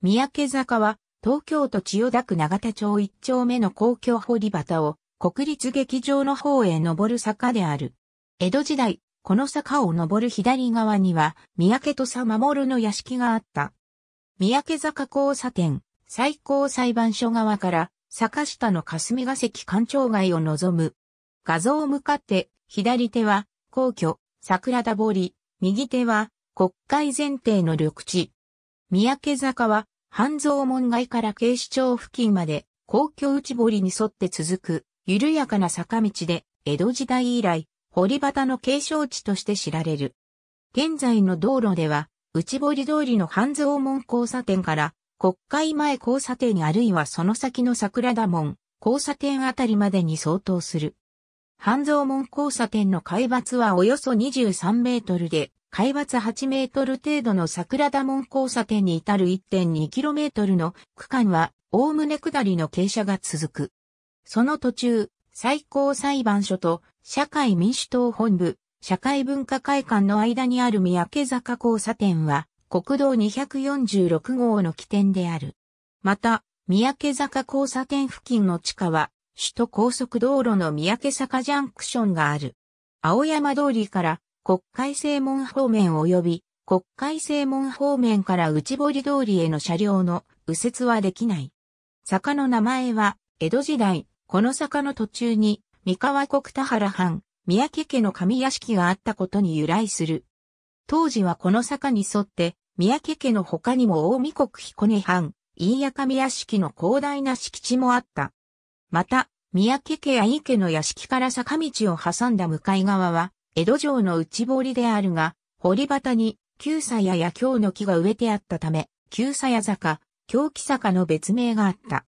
三宅坂は、東京都千代田区永田町一丁目の公共堀端を、国立劇場の方へ登る坂である。江戸時代、この坂を登る左側には、三宅土佐守の屋敷があった。三宅坂交差点、最高裁判所側から、坂下の霞ヶ関官庁街を望む。画像を向かって、左手は、皇居、桜田堀、右手は、国会前提の緑地。三宅坂は、半蔵門街から警視庁付近まで、皇居内堀に沿って続く、緩やかな坂道で、江戸時代以来、堀端の継承地として知られる。現在の道路では、内堀通りの半蔵門交差点から、国会前交差点あるいはその先の桜田門、交差点あたりまでに相当する。半蔵門交差点の海抜はおよそ23メートルで、海抜8メートル程度の桜田門交差点に至る1 2トルの区間は、おおむね下りの傾斜が続く。その途中、最高裁判所と社会民主党本部、社会文化会館の間にある三宅坂交差点は、国道246号の起点である。また、三宅坂交差点付近の地下は、首都高速道路の三宅坂ジャンクションがある。青山通りから国会正門方面及び国会正門方面から内堀通りへの車両の右折はできない。坂の名前は、江戸時代、この坂の途中に、三河国田原藩、三宅家の上屋敷があったことに由来する。当時はこの坂に沿って、三宅家の他にも大見国彦根藩、飯屋上屋敷の広大な敷地もあった。また、三宅家や井家の屋敷から坂道を挟んだ向かい側は、江戸城の内堀であるが、堀端に、旧鞘や京の木が植えてあったため、旧鞘坂、京木坂の別名があった。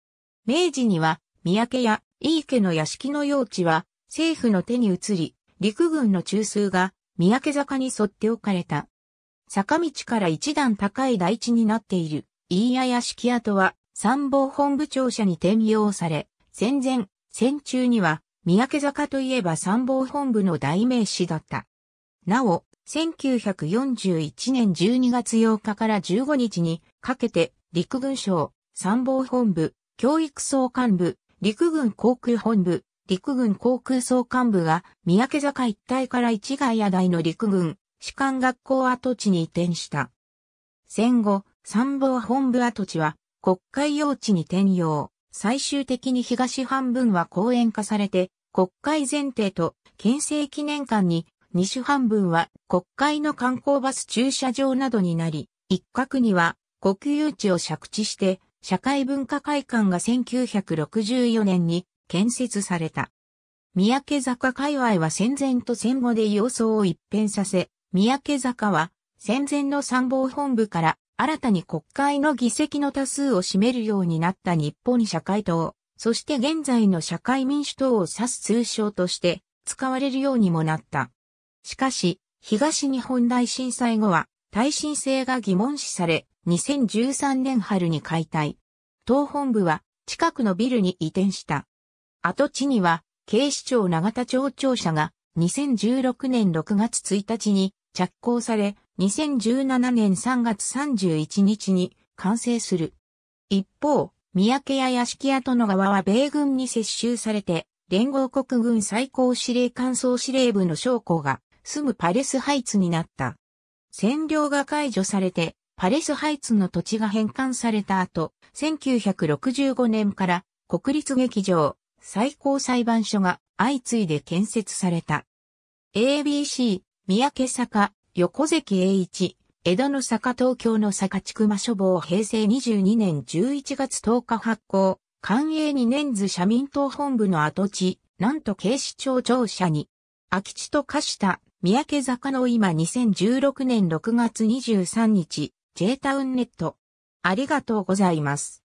明治には、三宅や井伊家の屋敷の用地は、政府の手に移り、陸軍の中枢が、三宅坂に沿って置かれた。坂道から一段高い台地になっている、飯屋屋敷跡は、参謀本部庁舎に転用され、戦前、戦中には、三宅坂といえば参謀本部の代名詞だった。なお、1941年12月8日から15日にかけて陸軍省、参謀本部、教育総監部、陸軍航空本部、陸軍航空総監部が三宅坂一帯から市街屋台の陸軍士官学校跡地に移転した。戦後、参謀本部跡地は国会用地に転用、最終的に東半分は公園化されて国会前提と県政記念館に、種半分は国会の観光バス駐車場などになり、一角には国有地を借地して社会文化会館が1964年に建設された。三宅坂界隈は戦前と戦後で様相を一変させ、三宅坂は戦前の参謀本部から新たに国会の議席の多数を占めるようになった日本社会党そして現在の社会民主党を指す通称として使われるようにもなった。しかし、東日本大震災後は耐震性が疑問視され、2013年春に解体。党本部は近くのビルに移転した。跡地には警視庁長田町庁舎が2016年6月1日に着工され、2017年3月31日に完成する。一方、三宅や屋敷跡の側は米軍に接収されて、連合国軍最高司令官総司令部の将校が住むパレスハイツになった。占領が解除されて、パレスハイツの土地が返還された後、1965年から国立劇場、最高裁判所が相次いで建設された。ABC、三宅坂、横関栄一、江戸の坂東京の坂地熊書房平成22年11月10日発行、官営2年図社民党本部の跡地、なんと警視庁庁舎に、空き地と化した三宅坂の今2016年6月23日、J タウンネット。ありがとうございます。